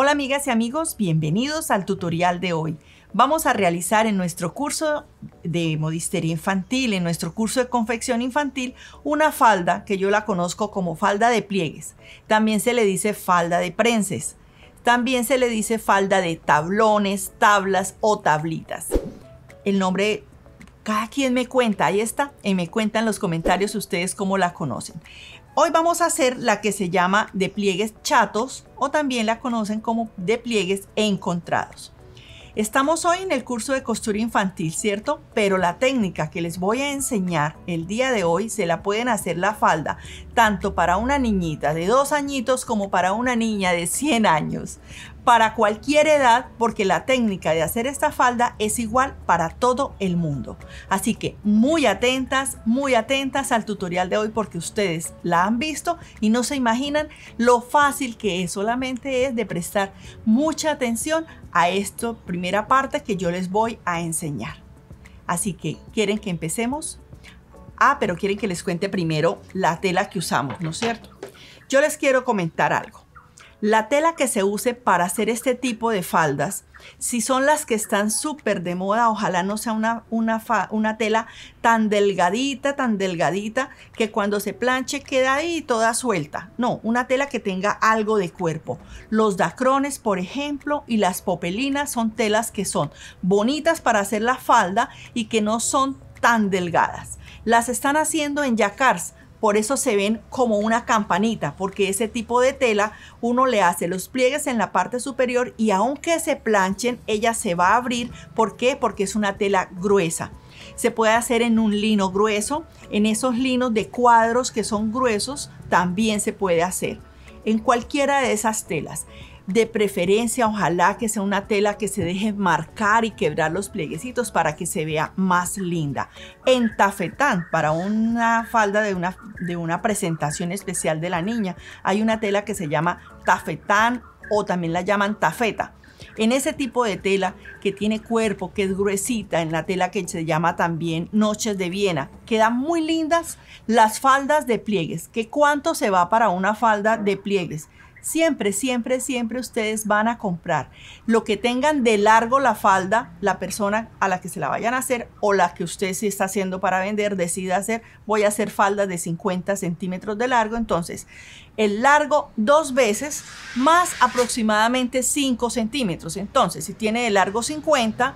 Hola amigas y amigos, bienvenidos al tutorial de hoy. Vamos a realizar en nuestro curso de modistería infantil, en nuestro curso de confección infantil, una falda que yo la conozco como falda de pliegues. También se le dice falda de prenses. También se le dice falda de tablones, tablas o tablitas. El nombre cada quien me cuenta, ahí está, y me cuentan los comentarios ustedes cómo la conocen. Hoy vamos a hacer la que se llama de pliegues chatos o también la conocen como de pliegues encontrados. Estamos hoy en el curso de costura infantil, ¿cierto? Pero la técnica que les voy a enseñar el día de hoy se la pueden hacer la falda tanto para una niñita de dos añitos como para una niña de 100 años para cualquier edad porque la técnica de hacer esta falda es igual para todo el mundo. Así que muy atentas, muy atentas al tutorial de hoy porque ustedes la han visto y no se imaginan lo fácil que es. Solamente es de prestar mucha atención a esta primera parte que yo les voy a enseñar. Así que, ¿quieren que empecemos? Ah, pero quieren que les cuente primero la tela que usamos, ¿no es cierto? Yo les quiero comentar algo. La tela que se use para hacer este tipo de faldas, si son las que están súper de moda, ojalá no sea una, tela tan delgadita, tan delgadita, que cuando se planche queda ahí toda suelta. No, una tela que tenga algo de cuerpo. Los dacrones, por ejemplo, y las popelinas son telas que son bonitas para hacer la falda y que no son tan delgadas. Las están haciendo en yacars por eso se ven como una campanita, porque ese tipo de tela uno le hace los pliegues en la parte superior y aunque se planchen, ella se va a abrir. ¿Por qué? Porque es una tela gruesa. Se puede hacer en un lino grueso, en esos linos de cuadros que son gruesos también se puede hacer, en cualquiera de esas telas. De preferencia, ojalá que sea una tela que se deje marcar y quebrar los plieguecitos para que se vea más linda. En tafetán, para una falda de una, de una presentación especial de la niña, hay una tela que se llama tafetán o también la llaman tafeta. En ese tipo de tela que tiene cuerpo, que es gruesita, en la tela que se llama también Noches de Viena, quedan muy lindas las faldas de pliegues. ¿Qué cuánto se va para una falda de pliegues? Siempre, siempre, siempre ustedes van a comprar lo que tengan de largo la falda, la persona a la que se la vayan a hacer o la que usted se está haciendo para vender, decida hacer, voy a hacer falda de 50 centímetros de largo, entonces el largo dos veces más aproximadamente 5 centímetros. Entonces, si tiene de largo 50,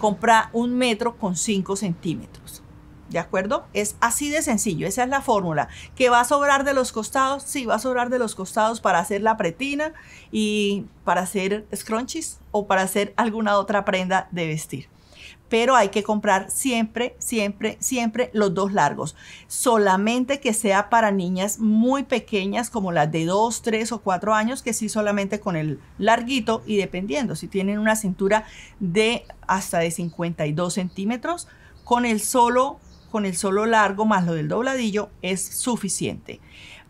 compra un metro con 5 centímetros. ¿De acuerdo? Es así de sencillo, esa es la fórmula. ¿Que va a sobrar de los costados? Sí, va a sobrar de los costados para hacer la pretina y para hacer scrunchies o para hacer alguna otra prenda de vestir. Pero hay que comprar siempre, siempre, siempre los dos largos. Solamente que sea para niñas muy pequeñas como las de 2, 3 o 4 años, que sí solamente con el larguito y dependiendo, si tienen una cintura de hasta de 52 centímetros, con el solo con el solo largo más lo del dobladillo es suficiente.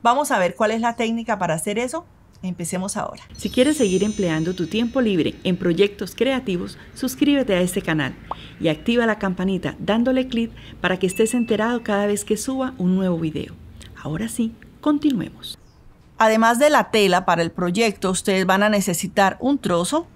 Vamos a ver cuál es la técnica para hacer eso. Empecemos ahora. Si quieres seguir empleando tu tiempo libre en proyectos creativos, suscríbete a este canal y activa la campanita dándole clic para que estés enterado cada vez que suba un nuevo video. Ahora sí, continuemos. Además de la tela para el proyecto, ustedes van a necesitar un trozo.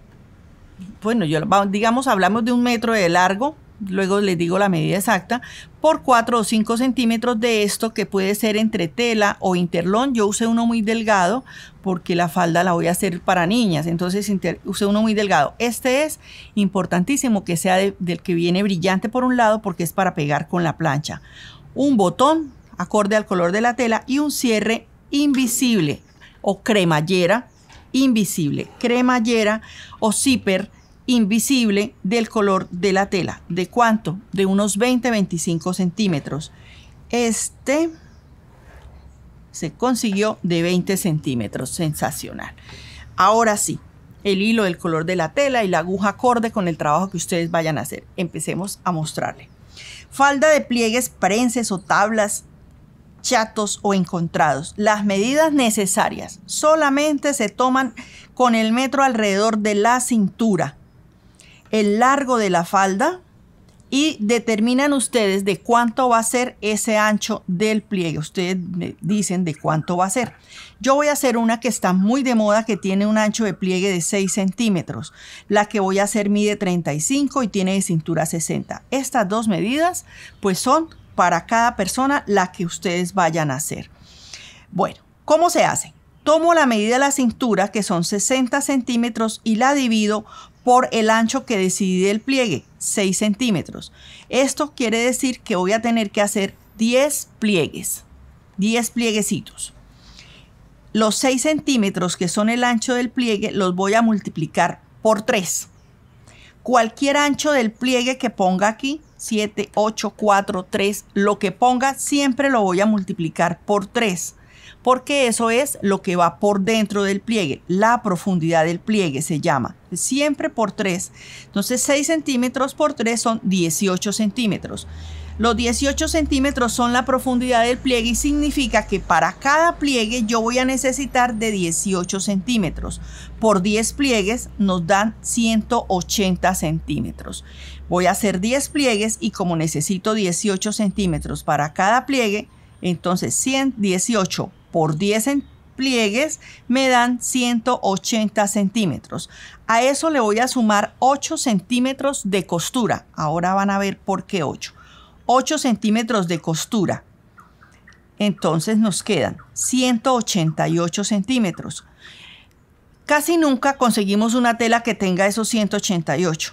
Bueno, yo, digamos, hablamos de un metro de largo luego les digo la medida exacta, por 4 o 5 centímetros de esto que puede ser entre tela o interlón. Yo usé uno muy delgado porque la falda la voy a hacer para niñas, entonces usé uno muy delgado. Este es importantísimo que sea del que viene brillante por un lado porque es para pegar con la plancha. Un botón acorde al color de la tela y un cierre invisible o cremallera invisible, cremallera o zipper invisible del color de la tela. ¿De cuánto? De unos 20-25 centímetros. Este se consiguió de 20 centímetros. Sensacional. Ahora sí, el hilo, del color de la tela y la aguja acorde con el trabajo que ustedes vayan a hacer. Empecemos a mostrarle. Falda de pliegues, prenses o tablas chatos o encontrados. Las medidas necesarias solamente se toman con el metro alrededor de la cintura el largo de la falda y determinan ustedes de cuánto va a ser ese ancho del pliegue. Ustedes me dicen de cuánto va a ser. Yo voy a hacer una que está muy de moda, que tiene un ancho de pliegue de 6 centímetros. La que voy a hacer mide 35 y tiene de cintura 60. Estas dos medidas pues son para cada persona la que ustedes vayan a hacer. Bueno, ¿cómo se hace? Tomo la medida de la cintura, que son 60 centímetros, y la divido por el ancho que decidí el pliegue, 6 centímetros. Esto quiere decir que voy a tener que hacer 10 pliegues, 10 plieguecitos. Los 6 centímetros que son el ancho del pliegue los voy a multiplicar por 3. Cualquier ancho del pliegue que ponga aquí, 7, 8, 4, 3, lo que ponga, siempre lo voy a multiplicar por 3 porque eso es lo que va por dentro del pliegue. La profundidad del pliegue se llama, siempre por 3. Entonces 6 centímetros por 3 son 18 centímetros. Los 18 centímetros son la profundidad del pliegue y significa que para cada pliegue yo voy a necesitar de 18 centímetros. Por 10 pliegues nos dan 180 centímetros. Voy a hacer 10 pliegues y como necesito 18 centímetros para cada pliegue, entonces 118 por 10 pliegues me dan 180 centímetros. A eso le voy a sumar 8 centímetros de costura. Ahora van a ver por qué 8. 8 centímetros de costura. Entonces nos quedan 188 centímetros. Casi nunca conseguimos una tela que tenga esos 188.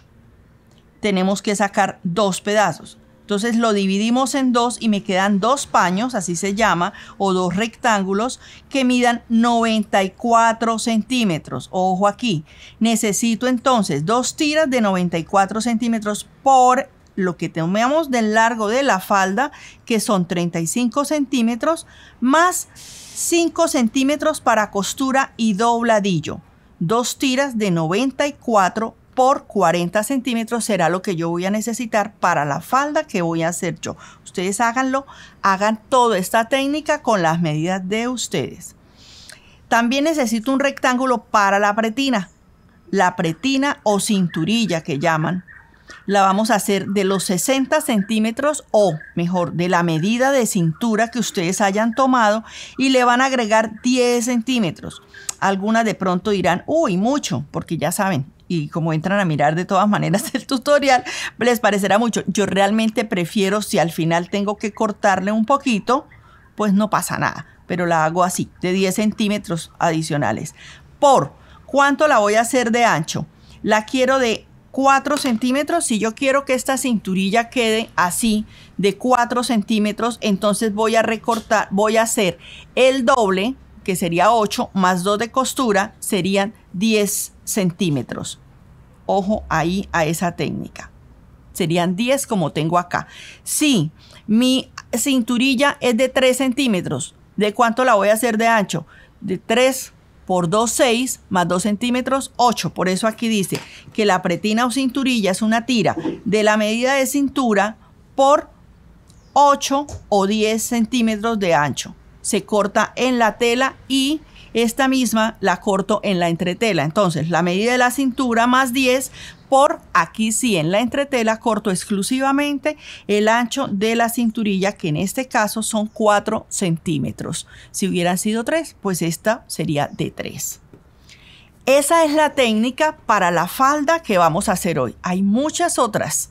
Tenemos que sacar dos pedazos. Entonces lo dividimos en dos y me quedan dos paños, así se llama, o dos rectángulos que midan 94 centímetros. Ojo aquí, necesito entonces dos tiras de 94 centímetros por lo que tomamos del largo de la falda, que son 35 centímetros, más 5 centímetros para costura y dobladillo. Dos tiras de 94 por 40 centímetros será lo que yo voy a necesitar para la falda que voy a hacer yo. Ustedes háganlo, hagan toda esta técnica con las medidas de ustedes. También necesito un rectángulo para la pretina, la pretina o cinturilla que llaman. La vamos a hacer de los 60 centímetros o mejor de la medida de cintura que ustedes hayan tomado y le van a agregar 10 centímetros. Algunas de pronto dirán, uy, mucho, porque ya saben, y como entran a mirar de todas maneras el tutorial, les parecerá mucho. Yo realmente prefiero si al final tengo que cortarle un poquito, pues no pasa nada, pero la hago así, de 10 centímetros adicionales. ¿Por cuánto la voy a hacer de ancho? La quiero de 4 centímetros. Si yo quiero que esta cinturilla quede así de 4 centímetros, entonces voy a recortar, voy a hacer el doble que sería 8, más 2 de costura, serían 10 centímetros. Ojo ahí a esa técnica. Serían 10 como tengo acá. Si mi cinturilla es de 3 centímetros, ¿de cuánto la voy a hacer de ancho? De 3 por 2, 6, más 2 centímetros, 8. Por eso aquí dice que la pretina o cinturilla es una tira de la medida de cintura por 8 o 10 centímetros de ancho se corta en la tela y esta misma la corto en la entretela. Entonces, la medida de la cintura más 10 por aquí sí, en la entretela corto exclusivamente el ancho de la cinturilla, que en este caso son 4 centímetros. Si hubieran sido 3, pues esta sería de 3. Esa es la técnica para la falda que vamos a hacer hoy. Hay muchas otras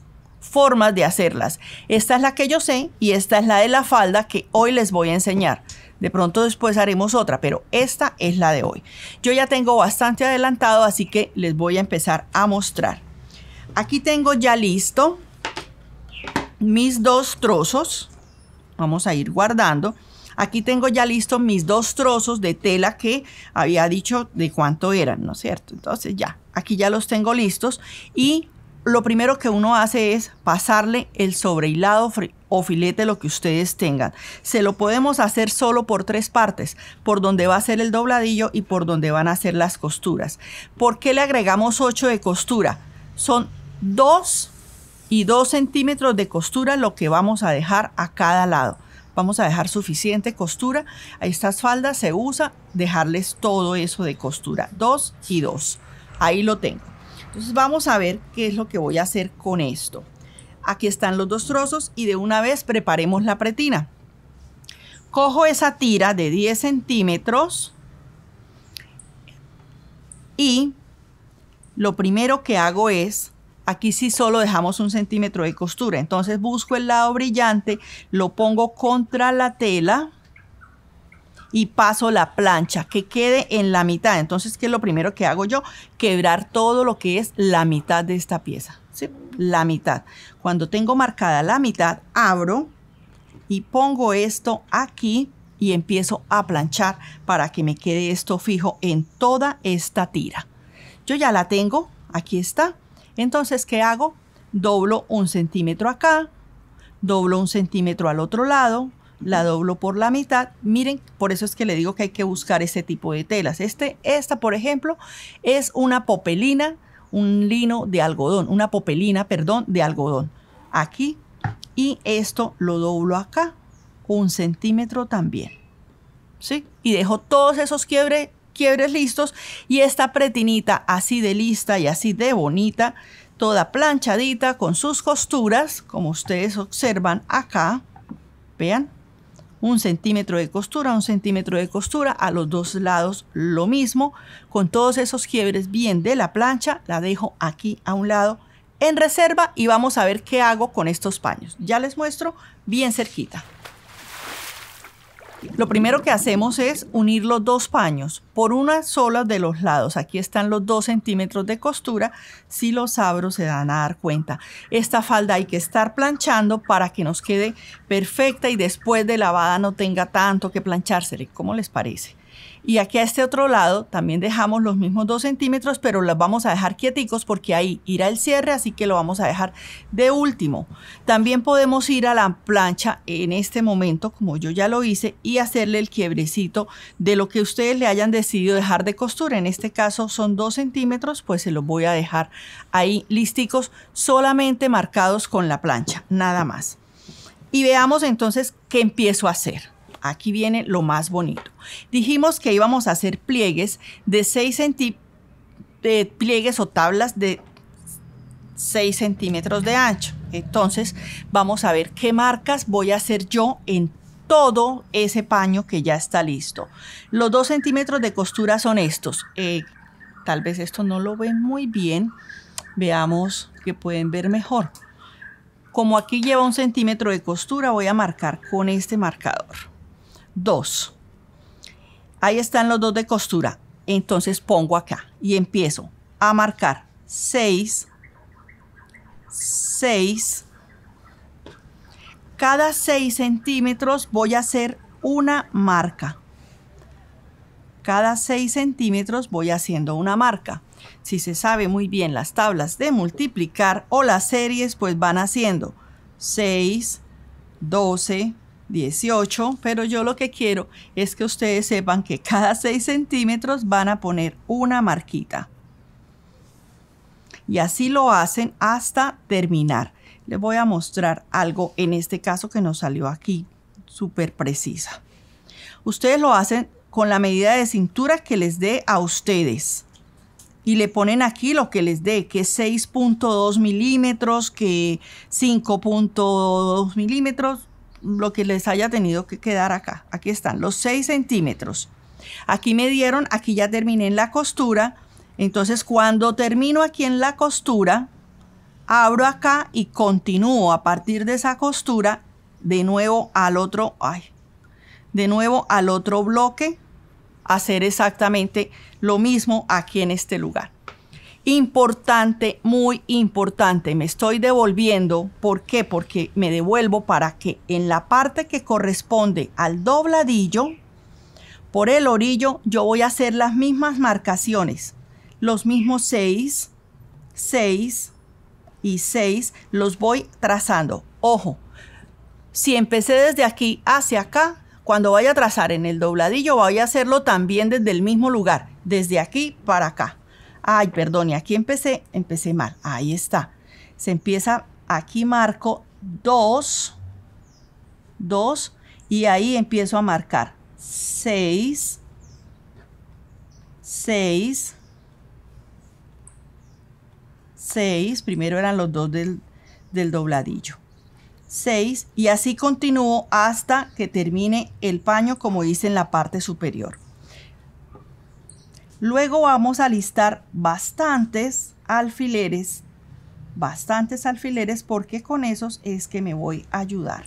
formas de hacerlas. Esta es la que yo sé y esta es la de la falda que hoy les voy a enseñar. De pronto después haremos otra, pero esta es la de hoy. Yo ya tengo bastante adelantado, así que les voy a empezar a mostrar. Aquí tengo ya listo mis dos trozos. Vamos a ir guardando. Aquí tengo ya listo mis dos trozos de tela que había dicho de cuánto eran, ¿no es cierto? Entonces ya, aquí ya los tengo listos y lo primero que uno hace es pasarle el sobrehilado o filete lo que ustedes tengan. Se lo podemos hacer solo por tres partes, por donde va a ser el dobladillo y por donde van a ser las costuras. ¿Por qué le agregamos 8 de costura? Son 2 y 2 centímetros de costura lo que vamos a dejar a cada lado. Vamos a dejar suficiente costura. A estas faldas se usa dejarles todo eso de costura. 2 y 2. Ahí lo tengo. Entonces vamos a ver qué es lo que voy a hacer con esto. Aquí están los dos trozos y de una vez preparemos la pretina. Cojo esa tira de 10 centímetros y lo primero que hago es, aquí sí solo dejamos un centímetro de costura, entonces busco el lado brillante, lo pongo contra la tela y paso la plancha, que quede en la mitad. Entonces, ¿qué es lo primero que hago yo? Quebrar todo lo que es la mitad de esta pieza. La mitad. Cuando tengo marcada la mitad, abro y pongo esto aquí y empiezo a planchar para que me quede esto fijo en toda esta tira. Yo ya la tengo, aquí está. Entonces, ¿qué hago? Doblo un centímetro acá, doblo un centímetro al otro lado, la doblo por la mitad. Miren, por eso es que le digo que hay que buscar este tipo de telas. Este, esta, por ejemplo, es una popelina, un lino de algodón, una popelina, perdón, de algodón. Aquí y esto lo doblo acá, un centímetro también. ¿Sí? Y dejo todos esos quiebres listos y esta pretinita así de lista y así de bonita, toda planchadita con sus costuras, como ustedes observan acá. Vean, un centímetro de costura, un centímetro de costura, a los dos lados lo mismo. Con todos esos quiebres bien de la plancha, la dejo aquí a un lado en reserva y vamos a ver qué hago con estos paños. Ya les muestro bien cerquita. Lo primero que hacemos es unir los dos paños por una sola de los lados. Aquí están los dos centímetros de costura. Si los abro se van a dar cuenta. Esta falda hay que estar planchando para que nos quede perfecta y después de lavada no tenga tanto que planchársele. ¿Cómo les parece? Y aquí a este otro lado también dejamos los mismos 2 centímetros, pero los vamos a dejar quieticos porque ahí irá el cierre, así que lo vamos a dejar de último. También podemos ir a la plancha en este momento, como yo ya lo hice, y hacerle el quiebrecito de lo que ustedes le hayan decidido dejar de costura. En este caso son 2 centímetros, pues se los voy a dejar ahí listicos, solamente marcados con la plancha, nada más. Y veamos entonces qué empiezo a hacer. Aquí viene lo más bonito. Dijimos que íbamos a hacer pliegues de 6 centímetros, pliegues o tablas de 6 centímetros de ancho. Entonces vamos a ver qué marcas voy a hacer yo en todo ese paño que ya está listo. Los 2 centímetros de costura son estos. Eh, tal vez esto no lo ven muy bien. Veamos que pueden ver mejor. Como aquí lleva un centímetro de costura, voy a marcar con este marcador. Dos. Ahí están los dos de costura. Entonces pongo acá y empiezo a marcar 6, 6. Cada 6 centímetros voy a hacer una marca. Cada 6 centímetros voy haciendo una marca. Si se sabe muy bien las tablas de multiplicar o las series, pues van haciendo 6, 12, 18, pero yo lo que quiero es que ustedes sepan que cada 6 centímetros van a poner una marquita. Y así lo hacen hasta terminar. Les voy a mostrar algo en este caso que nos salió aquí súper precisa. Ustedes lo hacen con la medida de cintura que les dé a ustedes. Y le ponen aquí lo que les dé, que 6.2 milímetros, que 5.2 milímetros, lo que les haya tenido que quedar acá. Aquí están los 6 centímetros. Aquí me dieron, aquí ya terminé en la costura. Entonces cuando termino aquí en la costura, abro acá y continúo a partir de esa costura de nuevo al otro, ay, de nuevo al otro bloque, hacer exactamente lo mismo aquí en este lugar. Importante, muy importante. Me estoy devolviendo. ¿Por qué? Porque me devuelvo para que en la parte que corresponde al dobladillo, por el orillo, yo voy a hacer las mismas marcaciones. Los mismos 6, 6 y 6 los voy trazando. Ojo, si empecé desde aquí hacia acá, cuando vaya a trazar en el dobladillo, voy a hacerlo también desde el mismo lugar, desde aquí para acá. Ay, perdón, y aquí empecé, empecé mal. Ahí está. Se empieza, aquí marco 2, 2, y ahí empiezo a marcar 6, 6, 6, primero eran los dos del, del dobladillo. 6 y así continúo hasta que termine el paño como dice en la parte superior. Luego vamos a listar bastantes alfileres, bastantes alfileres porque con esos es que me voy a ayudar.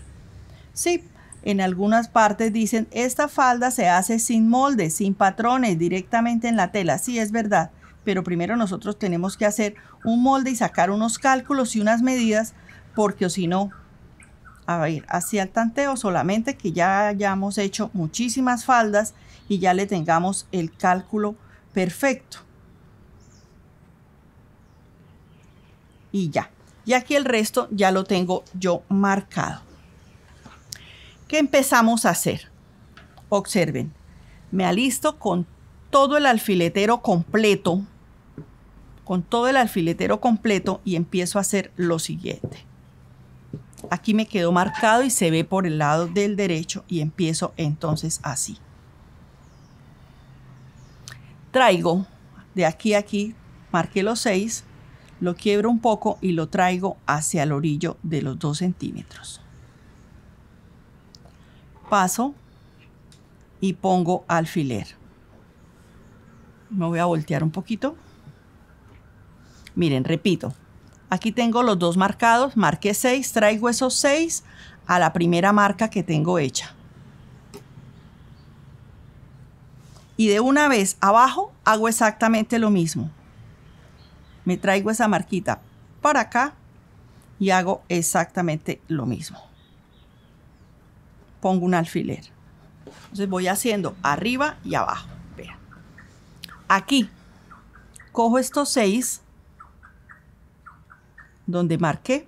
Sí, en algunas partes dicen, esta falda se hace sin moldes, sin patrones, directamente en la tela. Sí, es verdad, pero primero nosotros tenemos que hacer un molde y sacar unos cálculos y unas medidas, porque si no, a ver, así al tanteo, solamente que ya hayamos hecho muchísimas faldas y ya le tengamos el cálculo perfecto. Y ya. Y aquí el resto ya lo tengo yo marcado. ¿Qué empezamos a hacer? Observen. Me alisto con todo el alfiletero completo. Con todo el alfiletero completo y empiezo a hacer lo siguiente. Aquí me quedó marcado y se ve por el lado del derecho y empiezo entonces así traigo de aquí a aquí, marqué los 6, lo quiebro un poco y lo traigo hacia el orillo de los 2 centímetros. Paso y pongo alfiler. Me voy a voltear un poquito. Miren, repito. Aquí tengo los dos marcados, marqué 6, traigo esos seis a la primera marca que tengo hecha. y de una vez abajo hago exactamente lo mismo. Me traigo esa marquita para acá y hago exactamente lo mismo. Pongo un alfiler. Entonces voy haciendo arriba y abajo. Vean. Aquí cojo estos seis donde marqué,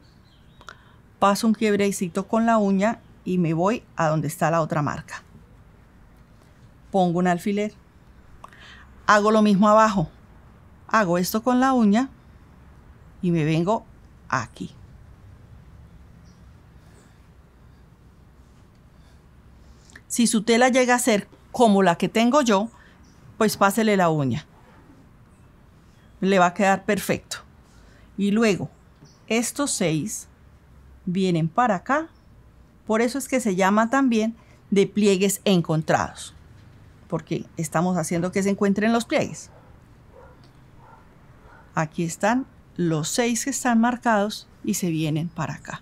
paso un quiebrecito con la uña y me voy a donde está la otra marca. Pongo un alfiler hago lo mismo abajo. Hago esto con la uña y me vengo aquí. Si su tela llega a ser como la que tengo yo, pues pásele la uña. Le va a quedar perfecto. Y luego, estos seis vienen para acá. Por eso es que se llama también de pliegues encontrados porque estamos haciendo que se encuentren los pliegues. Aquí están los seis que están marcados y se vienen para acá.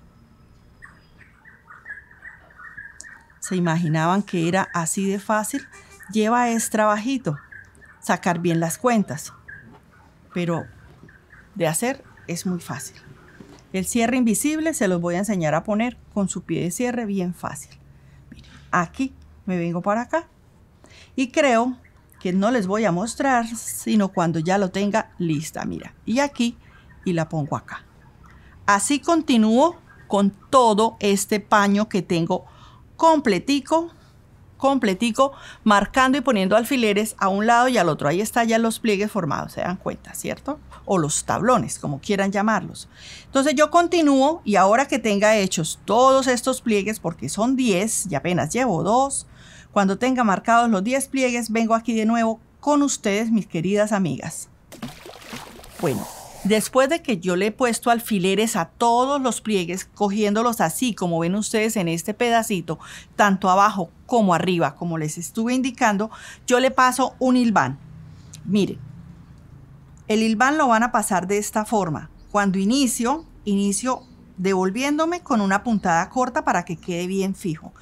Se imaginaban que era así de fácil. Lleva es trabajito, sacar bien las cuentas, pero de hacer es muy fácil. El cierre invisible se los voy a enseñar a poner con su pie de cierre bien fácil. Miren, aquí me vengo para acá y creo que no les voy a mostrar sino cuando ya lo tenga lista, mira, y aquí y la pongo acá. Así continúo con todo este paño que tengo completico, completico, marcando y poniendo alfileres a un lado y al otro. Ahí está ya los pliegues formados, se dan cuenta, ¿cierto? O los tablones, como quieran llamarlos. Entonces yo continúo y ahora que tenga hechos todos estos pliegues, porque son 10 y apenas llevo 2, cuando tenga marcados los 10 pliegues, vengo aquí de nuevo con ustedes, mis queridas amigas. Bueno, después de que yo le he puesto alfileres a todos los pliegues, cogiéndolos así como ven ustedes en este pedacito, tanto abajo como arriba, como les estuve indicando, yo le paso un hilván. Miren, el hilván lo van a pasar de esta forma. Cuando inicio, inicio devolviéndome con una puntada corta para que quede bien fijo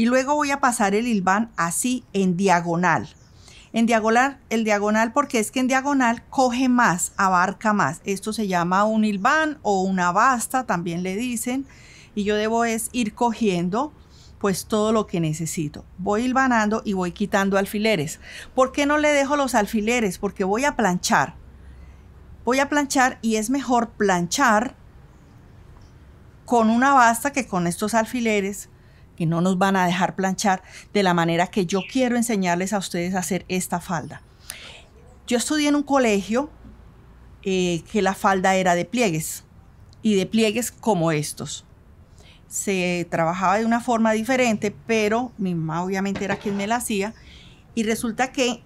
y luego voy a pasar el hilván así en diagonal. En diagonal, el diagonal porque es que en diagonal coge más, abarca más. Esto se llama un hilván o una basta, también le dicen. Y yo debo es ir cogiendo pues todo lo que necesito. Voy hilvanando y voy quitando alfileres. ¿Por qué no le dejo los alfileres? Porque voy a planchar. Voy a planchar y es mejor planchar con una basta que con estos alfileres y no nos van a dejar planchar de la manera que yo quiero enseñarles a ustedes a hacer esta falda. Yo estudié en un colegio eh, que la falda era de pliegues y de pliegues como estos. Se trabajaba de una forma diferente, pero mi mamá obviamente era quien me la hacía y resulta que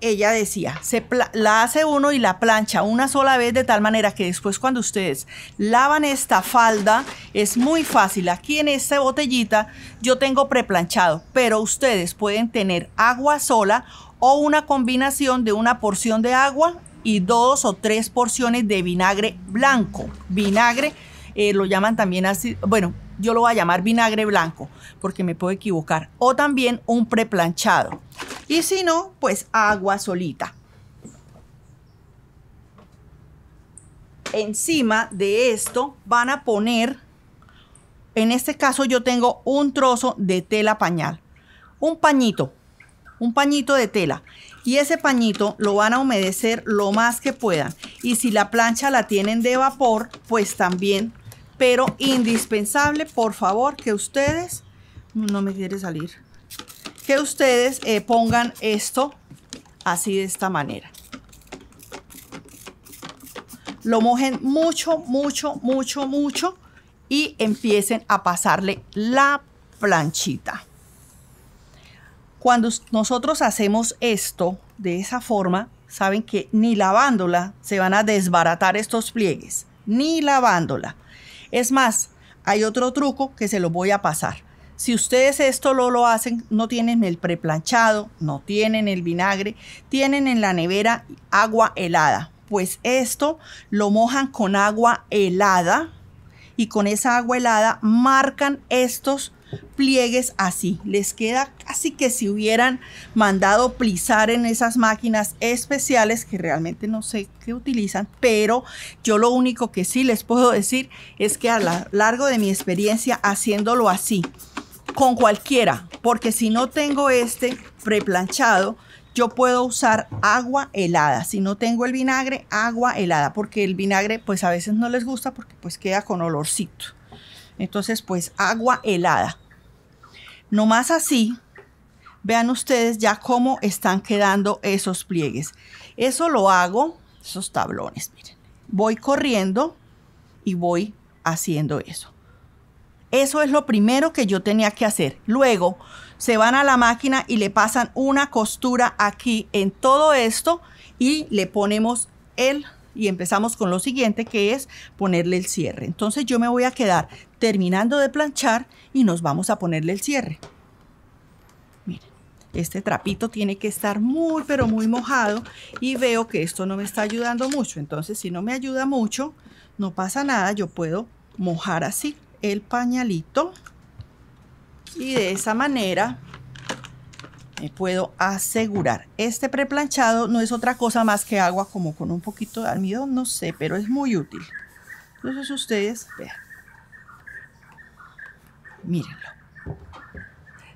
ella decía, se la hace uno y la plancha una sola vez de tal manera que después cuando ustedes lavan esta falda es muy fácil. Aquí en esta botellita yo tengo preplanchado, pero ustedes pueden tener agua sola o una combinación de una porción de agua y dos o tres porciones de vinagre blanco. Vinagre eh, lo llaman también así, bueno, yo lo voy a llamar vinagre blanco porque me puedo equivocar. O también un preplanchado. Y si no, pues agua solita. Encima de esto van a poner, en este caso yo tengo un trozo de tela pañal, un pañito, un pañito de tela. Y ese pañito lo van a humedecer lo más que puedan. Y si la plancha la tienen de vapor, pues también. Pero indispensable, por favor, que ustedes... No me quiere salir que ustedes eh, pongan esto así de esta manera. Lo mojen mucho, mucho, mucho, mucho y empiecen a pasarle la planchita. Cuando nosotros hacemos esto de esa forma, saben que ni lavándola se van a desbaratar estos pliegues, ni lavándola. Es más, hay otro truco que se los voy a pasar. Si ustedes esto lo, lo hacen, no tienen el preplanchado, no tienen el vinagre, tienen en la nevera agua helada. Pues esto lo mojan con agua helada y con esa agua helada marcan estos pliegues así. Les queda casi que si hubieran mandado plisar en esas máquinas especiales que realmente no sé qué utilizan, pero yo lo único que sí les puedo decir es que a lo largo de mi experiencia haciéndolo así, con cualquiera, porque si no tengo este preplanchado, yo puedo usar agua helada. Si no tengo el vinagre, agua helada, porque el vinagre pues a veces no les gusta porque pues queda con olorcito. Entonces pues agua helada. Nomás así, vean ustedes ya cómo están quedando esos pliegues. Eso lo hago, esos tablones, miren. Voy corriendo y voy haciendo eso. Eso es lo primero que yo tenía que hacer. Luego se van a la máquina y le pasan una costura aquí en todo esto y le ponemos el y empezamos con lo siguiente que es ponerle el cierre. Entonces yo me voy a quedar terminando de planchar y nos vamos a ponerle el cierre. Miren, este trapito tiene que estar muy pero muy mojado y veo que esto no me está ayudando mucho. Entonces si no me ayuda mucho, no pasa nada, yo puedo mojar así el pañalito y de esa manera me puedo asegurar. Este preplanchado no es otra cosa más que agua como con un poquito de almidón, no sé, pero es muy útil. Entonces ustedes vean. Mírenlo.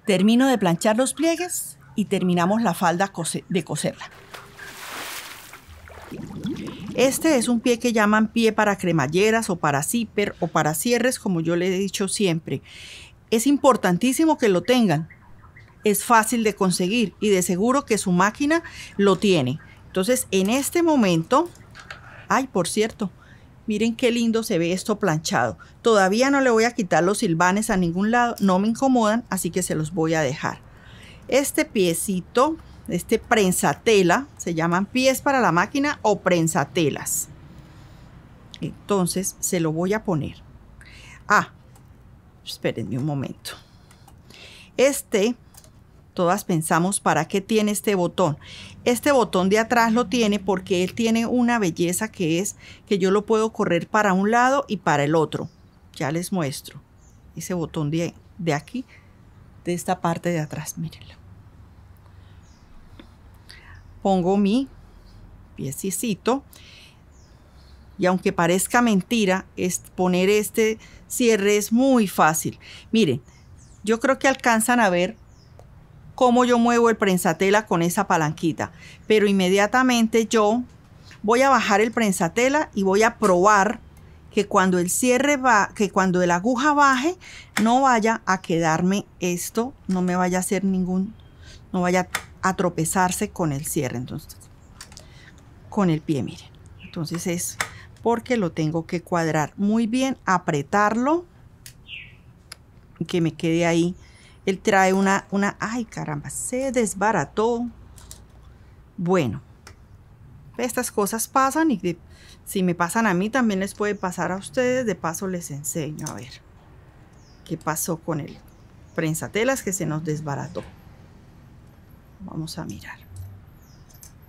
Termino de planchar los pliegues y terminamos la falda de coserla. Este es un pie que llaman pie para cremalleras o para zipper o para cierres, como yo le he dicho siempre. Es importantísimo que lo tengan. Es fácil de conseguir y de seguro que su máquina lo tiene. Entonces, en este momento, ay, por cierto, Miren qué lindo se ve esto planchado. Todavía no le voy a quitar los silvanes a ningún lado, no me incomodan, así que se los voy a dejar. Este piecito este prensatela, se llaman pies para la máquina o prensatelas. Entonces se lo voy a poner. Ah, espérenme un momento. Este, todas pensamos, ¿para qué tiene este botón? Este botón de atrás lo tiene porque él tiene una belleza que es que yo lo puedo correr para un lado y para el otro. Ya les muestro. Ese botón de, aquí, de esta parte de atrás, mírenlo pongo mi piecito y aunque parezca mentira, es poner este cierre es muy fácil. Miren, yo creo que alcanzan a ver cómo yo muevo el prensatela con esa palanquita, pero inmediatamente yo voy a bajar el prensatela y voy a probar que cuando el cierre va, que cuando la aguja baje, no vaya a quedarme esto, no me vaya a hacer ningún, no vaya a tropezarse con el cierre. Entonces, con el pie, miren. Entonces es porque lo tengo que cuadrar muy bien, apretarlo, que me quede ahí. Él trae una, una, ay caramba, se desbarató. Bueno, estas cosas pasan y si me pasan a mí también les puede pasar a ustedes. De paso les enseño a ver qué pasó con el prensatelas que se nos desbarató. Vamos a mirar.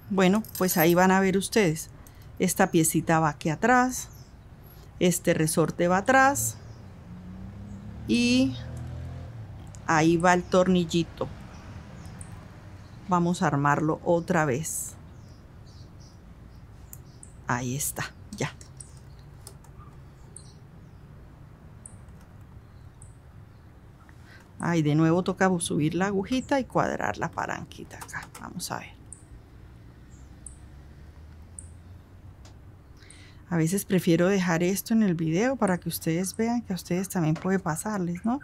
Bueno, pues ahí van a ver ustedes. Esta piecita va aquí atrás. Este resorte va atrás. Y ahí va el tornillito. Vamos a armarlo otra vez. Ahí está. Ay, de nuevo toca subir la agujita y cuadrar la paranquita. acá. Vamos a ver. A veces prefiero dejar esto en el video para que ustedes vean que a ustedes también puede pasarles, ¿no?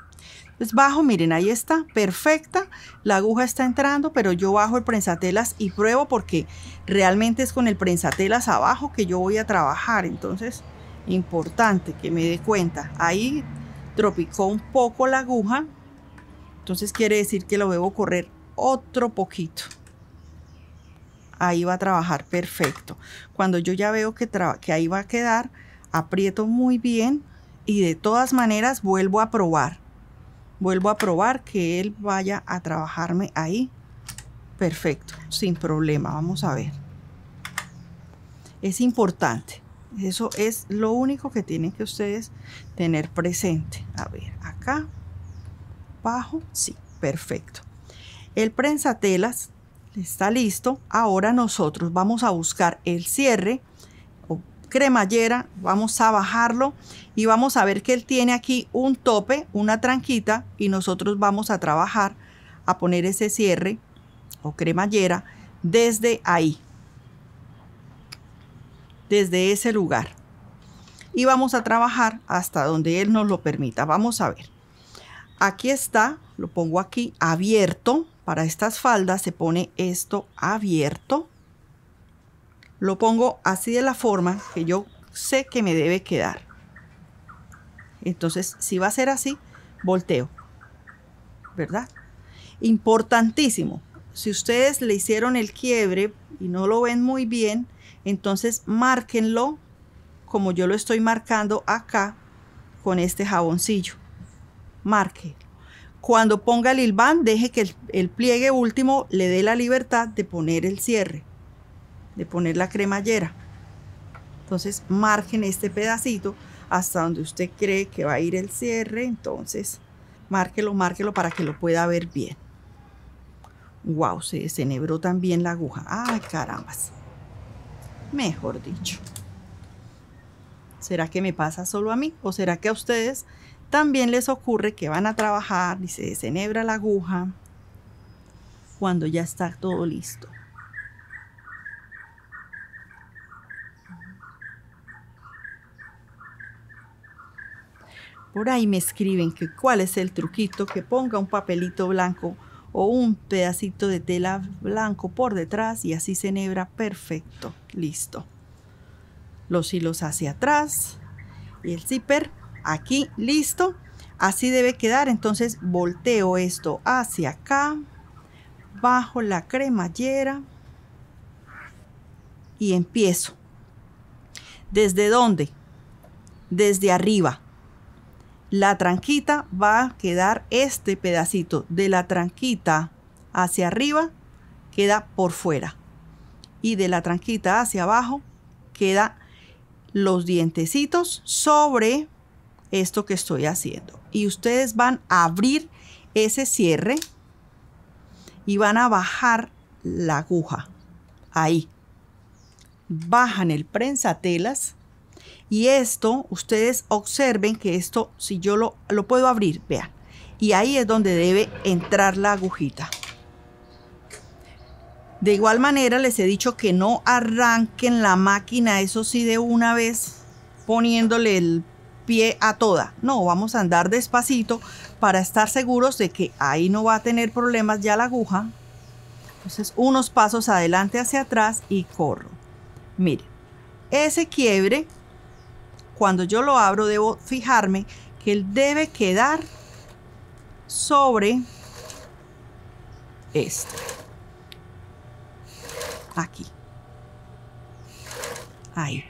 Pues bajo, miren, ahí está, perfecta. La aguja está entrando, pero yo bajo el prensatelas y pruebo porque realmente es con el prensatelas abajo que yo voy a trabajar. Entonces, importante que me dé cuenta. Ahí tropicó un poco la aguja, entonces quiere decir que lo debo correr otro poquito. Ahí va a trabajar perfecto. Cuando yo ya veo que, que ahí va a quedar, aprieto muy bien y de todas maneras vuelvo a probar. Vuelvo a probar que él vaya a trabajarme ahí. Perfecto, sin problema. Vamos a ver. Es importante. Eso es lo único que tienen que ustedes tener presente. A ver, acá bajo, sí, perfecto. El prensa telas está listo. Ahora nosotros vamos a buscar el cierre o cremallera, vamos a bajarlo y vamos a ver que él tiene aquí un tope, una tranquita y nosotros vamos a trabajar a poner ese cierre o cremallera desde ahí, desde ese lugar. Y vamos a trabajar hasta donde él nos lo permita. Vamos a ver. Aquí está, lo pongo aquí, abierto. Para estas faldas se pone esto abierto. Lo pongo así de la forma que yo sé que me debe quedar. Entonces, si va a ser así, volteo. ¿Verdad? Importantísimo. Si ustedes le hicieron el quiebre y no lo ven muy bien, entonces márquenlo como yo lo estoy marcando acá con este jaboncillo marque. Cuando ponga el hilván, deje que el, pliegue último le dé la libertad de poner el cierre, de poner la cremallera. Entonces marquen este pedacito hasta donde usted cree que va a ir el cierre. Entonces, márquelo, márquelo para que lo pueda ver bien. ¡Wow! Se descenebró también la aguja. ¡Ay, caramba! Mejor dicho. ¿Será que me pasa solo a mí? ¿O será que a ustedes también les ocurre que van a trabajar y se desenhebra la aguja cuando ya está todo listo. Por ahí me escriben que cuál es el truquito que ponga un papelito blanco o un pedacito de tela blanco por detrás y así se enhebra perfecto. Listo. Los hilos hacia atrás y el zipper aquí, listo, así debe quedar, entonces volteo esto hacia acá, bajo la cremallera y empiezo. ¿Desde dónde? Desde arriba. La tranquita va a quedar este pedacito de la tranquita hacia arriba queda por fuera y de la tranquita hacia abajo queda los dientecitos sobre esto que estoy haciendo. Y ustedes van a abrir ese cierre y van a bajar la aguja. Ahí. Bajan el prensatelas. Y esto, ustedes observen que esto, si yo lo, puedo abrir, vea Y ahí es donde debe entrar la agujita. De igual manera les he dicho que no arranquen la máquina, eso sí, de una vez poniéndole el pie a toda. No, vamos a andar despacito para estar seguros de que ahí no va a tener problemas ya la aguja. Entonces, unos pasos adelante hacia atrás y corro. Mire, ese quiebre, cuando yo lo abro, debo fijarme que él debe quedar sobre este. Aquí. Ahí.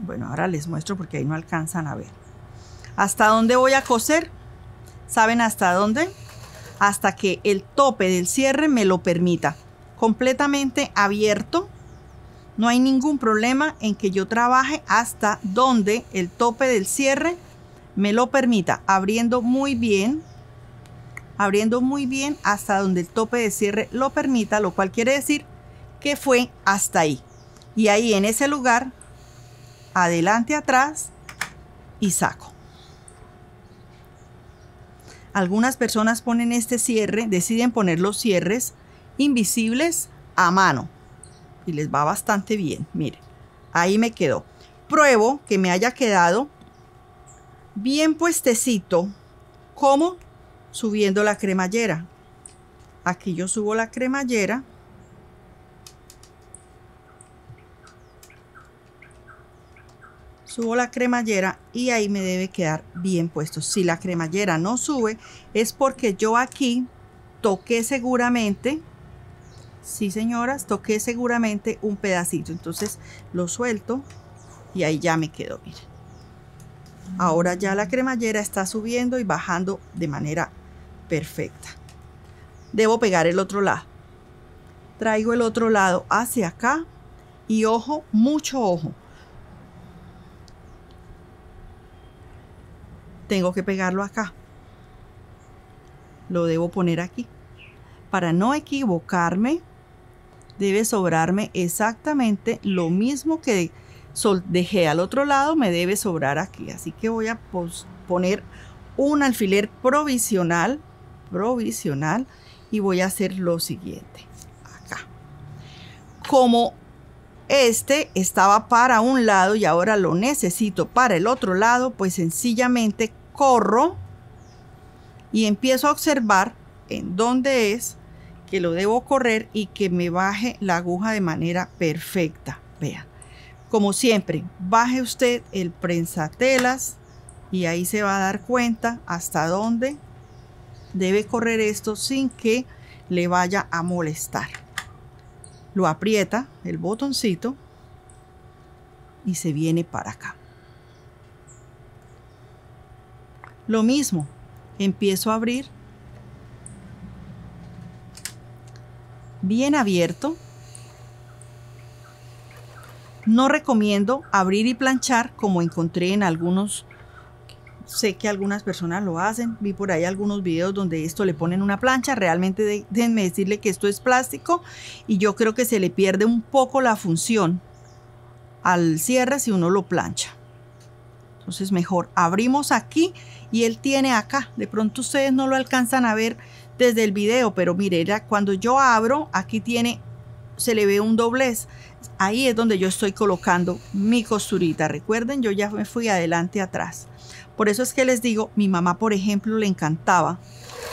Bueno, ahora les muestro porque ahí no alcanzan a ver. ¿Hasta dónde voy a coser? ¿Saben hasta dónde? Hasta que el tope del cierre me lo permita. Completamente abierto. No hay ningún problema en que yo trabaje hasta donde el tope del cierre me lo permita. Abriendo muy bien abriendo muy bien hasta donde el tope de cierre lo permita, lo cual quiere decir que fue hasta ahí. Y ahí en ese lugar adelante, atrás y saco. Algunas personas ponen este cierre, deciden poner los cierres invisibles a mano y les va bastante bien. Miren, ahí me quedó. Pruebo que me haya quedado bien puestecito, como subiendo la cremallera. Aquí yo subo la cremallera subo la cremallera y ahí me debe quedar bien puesto. Si la cremallera no sube, es porque yo aquí toqué seguramente, sí señoras, toqué seguramente un pedacito. Entonces lo suelto y ahí ya me quedó, miren. Ahora ya la cremallera está subiendo y bajando de manera perfecta. Debo pegar el otro lado. Traigo el otro lado hacia acá y ojo, mucho ojo tengo que pegarlo acá. Lo debo poner aquí. Para no equivocarme, debe sobrarme exactamente lo mismo que dejé al otro lado, me debe sobrar aquí. Así que voy a poner un alfiler provisional, provisional, y voy a hacer lo siguiente. Acá. Como este estaba para un lado y ahora lo necesito para el otro lado, pues sencillamente corro y empiezo a observar en dónde es que lo debo correr y que me baje la aguja de manera perfecta. Vean, como siempre, baje usted el prensatelas y ahí se va a dar cuenta hasta dónde debe correr esto sin que le vaya a molestar. Lo aprieta el botoncito y se viene para acá. Lo mismo, empiezo a abrir bien abierto. No recomiendo abrir y planchar como encontré en algunos. Sé que algunas personas lo hacen. Vi por ahí algunos videos donde esto le ponen una plancha. Realmente déjenme decirle que esto es plástico y yo creo que se le pierde un poco la función al cierre si uno lo plancha. Entonces mejor abrimos aquí y él tiene acá. De pronto ustedes no lo alcanzan a ver desde el video, pero mire, cuando yo abro, aquí tiene, se le ve un doblez. Ahí es donde yo estoy colocando mi costurita. Recuerden, yo ya me fui adelante atrás. Por eso es que les digo, mi mamá, por ejemplo, le encantaba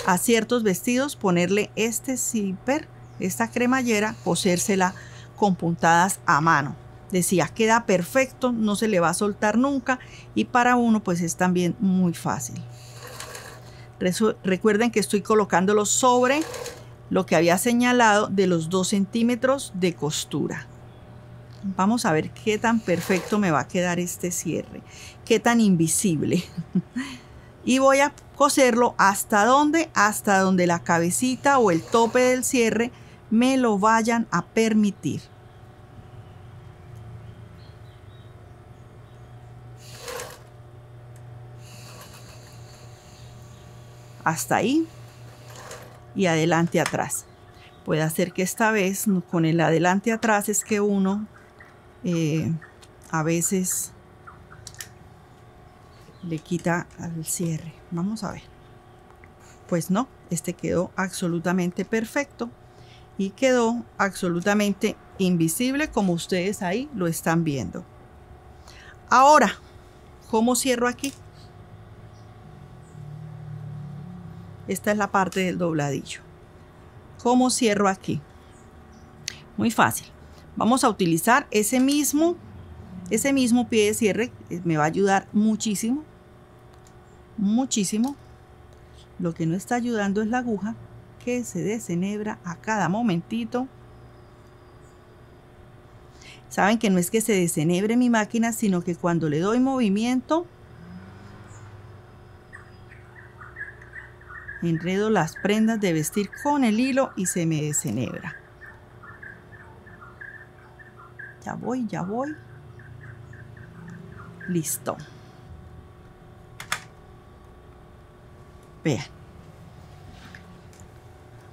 a ciertos vestidos ponerle este zipper, esta cremallera, cosérsela con puntadas a mano decía, queda perfecto, no se le va a soltar nunca y para uno pues es también muy fácil. recuerden que estoy colocándolo sobre lo que había señalado de los 2 centímetros de costura. Vamos a ver qué tan perfecto me va a quedar este cierre, qué tan invisible. y voy a coserlo hasta donde, hasta donde la cabecita o el tope del cierre me lo vayan a permitir. hasta ahí y adelante atrás. Puede hacer que esta vez con el adelante atrás es que uno eh, a veces le quita al cierre. Vamos a ver. Pues no, este quedó absolutamente perfecto y quedó absolutamente invisible como ustedes ahí lo están viendo. Ahora, ¿cómo cierro aquí? Esta es la parte del dobladillo. ¿Cómo cierro aquí? Muy fácil. Vamos a utilizar ese mismo, ese mismo pie de cierre. Eh, me va a ayudar muchísimo. Muchísimo. Lo que no está ayudando es la aguja que se desenhebra a cada momentito. Saben que no es que se desenhebre mi máquina, sino que cuando le doy movimiento, enredo las prendas de vestir con el hilo y se me desenhebra. Ya voy, ya voy. Listo. Vean.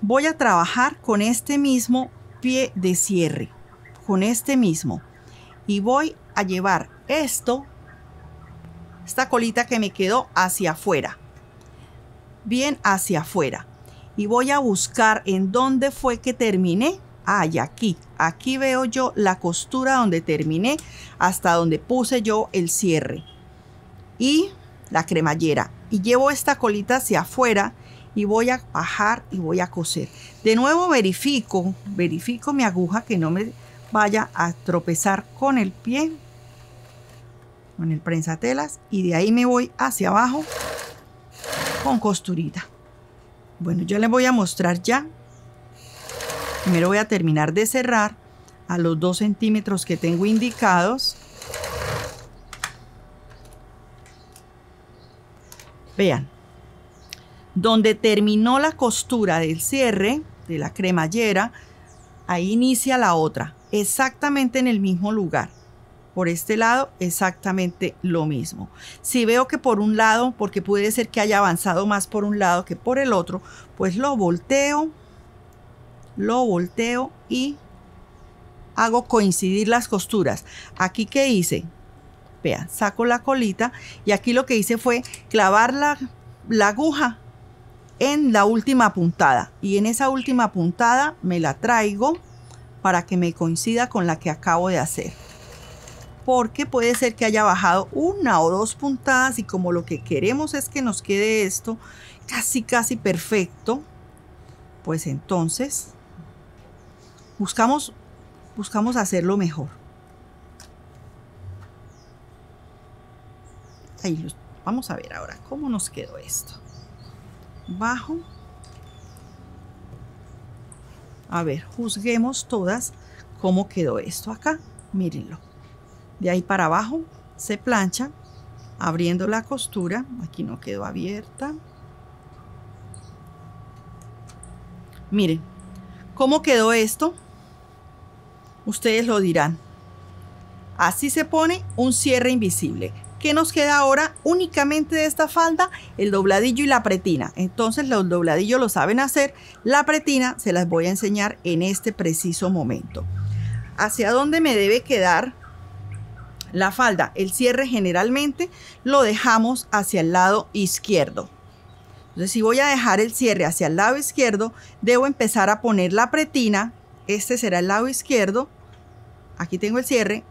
Voy a trabajar con este mismo pie de cierre, con este mismo. Y voy a llevar esto, esta colita que me quedó hacia afuera bien hacia afuera. Y voy a buscar en dónde fue que terminé. Ah, aquí. Aquí veo yo la costura donde terminé hasta donde puse yo el cierre. Y la cremallera. Y llevo esta colita hacia afuera y voy a bajar y voy a coser. De nuevo verifico, verifico mi aguja que no me vaya a tropezar con el pie, con el prensatelas y de ahí me voy hacia abajo con costurita. Bueno, yo le voy a mostrar ya. Primero voy a terminar de cerrar a los dos centímetros que tengo indicados. Vean, donde terminó la costura del cierre de la cremallera, ahí inicia la otra, exactamente en el mismo lugar por este lado exactamente lo mismo. Si veo que por un lado, porque puede ser que haya avanzado más por un lado que por el otro, pues lo volteo, lo volteo y hago coincidir las costuras. Aquí que hice, vea, saco la colita y aquí lo que hice fue clavar la aguja en la última puntada y en esa última puntada me la traigo para que me coincida con la que acabo de hacer porque puede ser que haya bajado una o dos puntadas y como lo que queremos es que nos quede esto casi casi perfecto, pues entonces buscamos buscamos hacerlo mejor. vamos a ver ahora cómo nos quedó esto. Bajo. A ver, juzguemos todas cómo quedó esto acá. Mírenlo. De ahí para abajo se plancha abriendo la costura. Aquí no quedó abierta. Miren, ¿cómo quedó esto? Ustedes lo dirán. Así se pone un cierre invisible. ¿Qué nos queda ahora únicamente de esta falda? El dobladillo y la pretina. Entonces los dobladillos lo saben hacer. La pretina se las voy a enseñar en este preciso momento. ¿Hacia dónde me debe quedar la falda, el cierre generalmente lo dejamos hacia el lado izquierdo. Entonces, si voy a dejar el cierre hacia el lado izquierdo, debo empezar a poner la pretina. Este será el lado izquierdo. Aquí tengo el cierre.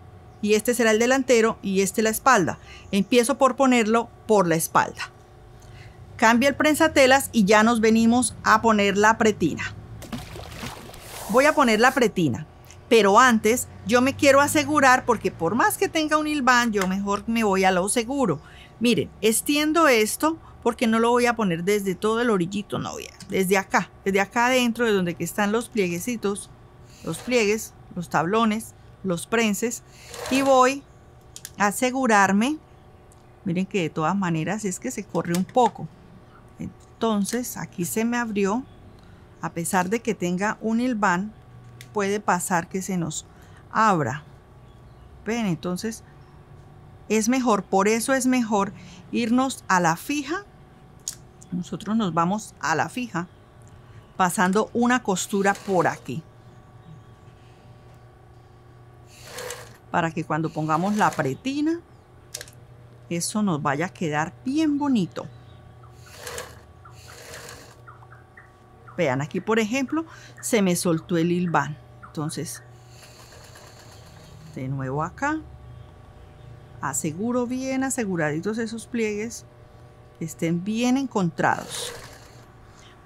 Y este será el delantero y este la espalda. Empiezo por ponerlo por la espalda. Cambio el prensatelas y ya nos venimos a poner la pretina. Voy a poner la pretina. Pero antes, yo me quiero asegurar porque por más que tenga un hilván, yo mejor me voy a lo seguro. Miren, extiendo esto porque no lo voy a poner desde todo el orillito, no voy desde acá, desde acá adentro de donde que están los plieguecitos, los pliegues, los tablones, los prenses y voy a asegurarme, miren que de todas maneras es que se corre un poco. Entonces aquí se me abrió, a pesar de que tenga un hilván, puede pasar que se nos abra. Ven, entonces es mejor, por eso es mejor irnos a la fija. Nosotros nos vamos a la fija pasando una costura por aquí. Para que cuando pongamos la pretina, eso nos vaya a quedar bien bonito. Vean, aquí por ejemplo, se me soltó el hilván. Entonces, de nuevo acá. Aseguro bien aseguraditos esos pliegues que estén bien encontrados.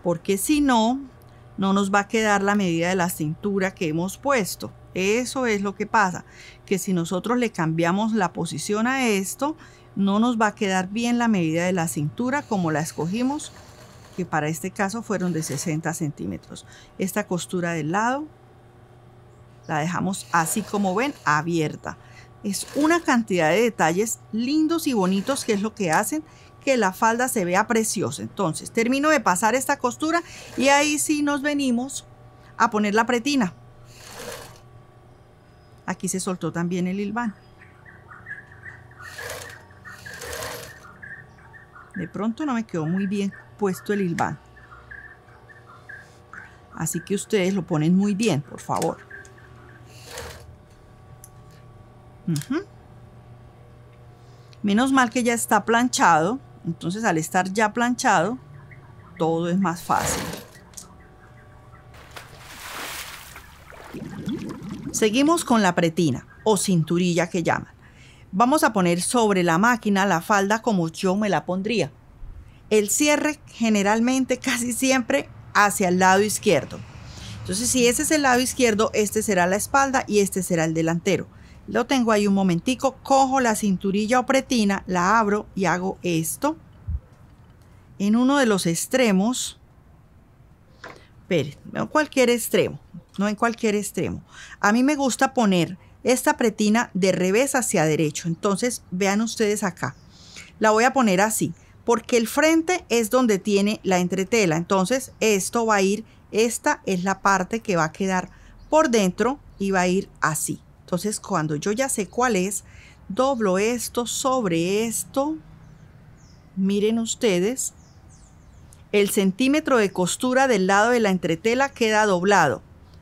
Porque si no, no nos va a quedar la medida de la cintura que hemos puesto. Eso es lo que pasa, que si nosotros le cambiamos la posición a esto, no nos va a quedar bien la medida de la cintura como la escogimos que para este caso fueron de 60 centímetros. Esta costura del lado la dejamos así como ven, abierta. Es una cantidad de detalles lindos y bonitos que es lo que hacen que la falda se vea preciosa. Entonces, termino de pasar esta costura y ahí sí nos venimos a poner la pretina. Aquí se soltó también el hilván. De pronto no me quedó muy bien puesto el hilván. Así que ustedes lo ponen muy bien, por favor. Menos mal que ya está planchado. Entonces al estar ya planchado, todo es más fácil. Seguimos con la pretina o cinturilla que llaman. Vamos a poner sobre la máquina la falda como yo me la pondría. El cierre generalmente casi siempre hacia el lado izquierdo. Entonces si ese es el lado izquierdo, este será la espalda y este será el delantero. Lo tengo ahí un momentico, cojo la cinturilla o pretina, la abro y hago esto. En uno de los extremos, pero en cualquier extremo, no en cualquier extremo. A mí me gusta poner esta pretina de revés hacia derecho. Entonces, vean ustedes acá. La voy a poner así, porque el frente es donde tiene la entretela. Entonces, esto va a ir, esta es la parte que va a quedar por dentro y va a ir así. Entonces, cuando yo ya sé cuál es, doblo esto sobre esto. Miren ustedes, el centímetro de costura del lado de la entretela queda doblado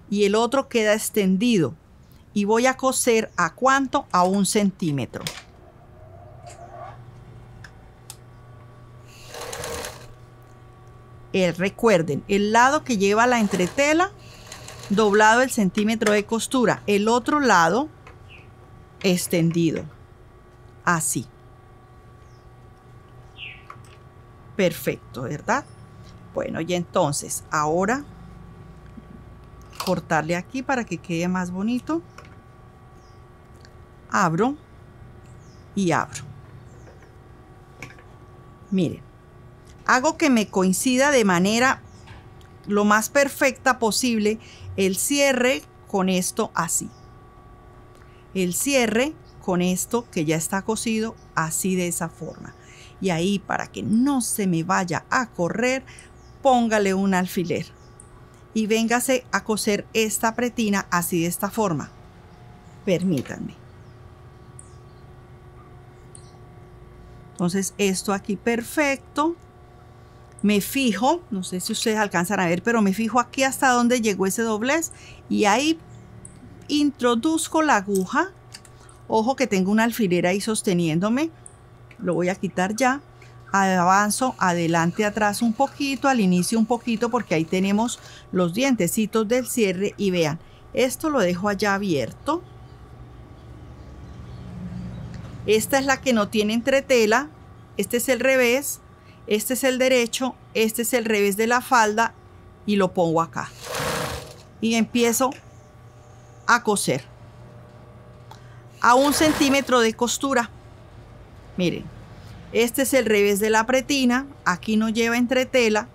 y el otro queda extendido y voy a coser a cuánto a un centímetro el eh, recuerden el lado que lleva la entretela doblado el centímetro de costura el otro lado extendido así perfecto verdad bueno y entonces ahora cortarle aquí para que quede más bonito abro y abro. Miren, hago que me coincida de manera lo más perfecta posible el cierre con esto así. El cierre con esto que ya está cosido así de esa forma. Y ahí para que no se me vaya a correr, póngale un alfiler. Y véngase a coser esta pretina así de esta forma. Permítanme. Entonces, esto aquí perfecto. Me fijo, no sé si ustedes alcanzan a ver, pero me fijo aquí hasta donde llegó ese doblez y ahí introduzco la aguja. Ojo que tengo una alfilera ahí sosteniéndome. Lo voy a quitar ya. Avanzo adelante, atrás un poquito, al inicio un poquito, porque ahí tenemos los dientecitos del cierre y vean, esto lo dejo allá abierto esta es la que no tiene entretela, este es el revés, este es el derecho, este es el revés de la falda y lo pongo acá. Y empiezo a coser a un centímetro de costura. Miren, este es el revés de la pretina, aquí no lleva entretela,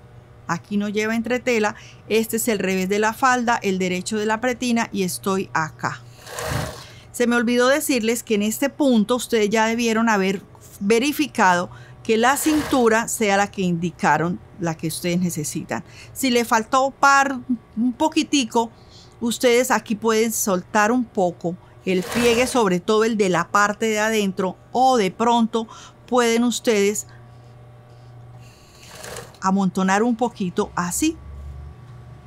aquí no lleva entretela, este es el revés de la falda, el derecho de la pretina y estoy acá. Se me olvidó decirles que en este punto ustedes ya debieron haber verificado que la cintura sea la que indicaron, la que ustedes necesitan. Si le faltó par un poquitico, ustedes aquí pueden soltar un poco el pliegue, sobre todo el de la parte de adentro, o de pronto pueden ustedes amontonar un poquito así,